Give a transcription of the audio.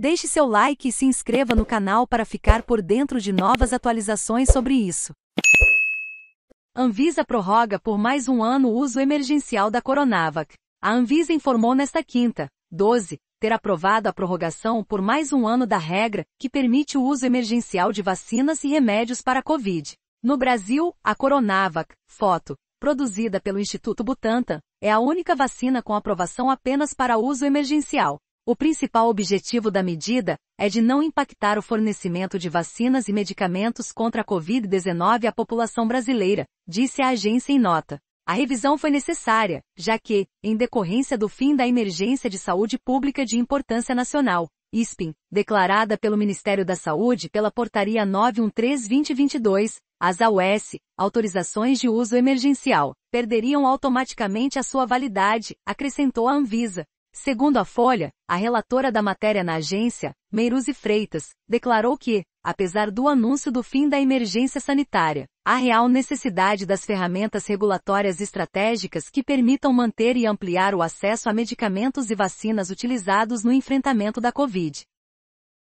Deixe seu like e se inscreva no canal para ficar por dentro de novas atualizações sobre isso. Anvisa prorroga por mais um ano o uso emergencial da Coronavac. A Anvisa informou nesta quinta, 12, ter aprovado a prorrogação por mais um ano da regra que permite o uso emergencial de vacinas e remédios para a Covid. No Brasil, a Coronavac, foto, produzida pelo Instituto Butantan, é a única vacina com aprovação apenas para uso emergencial. O principal objetivo da medida é de não impactar o fornecimento de vacinas e medicamentos contra a Covid-19 à população brasileira, disse a agência em nota. A revisão foi necessária, já que, em decorrência do fim da emergência de saúde pública de importância nacional, ISPIN, declarada pelo Ministério da Saúde pela Portaria 913-2022, as AUS, autorizações de uso emergencial, perderiam automaticamente a sua validade, acrescentou a Anvisa, Segundo a Folha, a relatora da matéria na agência, Meiruzi Freitas, declarou que, apesar do anúncio do fim da emergência sanitária, há real necessidade das ferramentas regulatórias estratégicas que permitam manter e ampliar o acesso a medicamentos e vacinas utilizados no enfrentamento da Covid.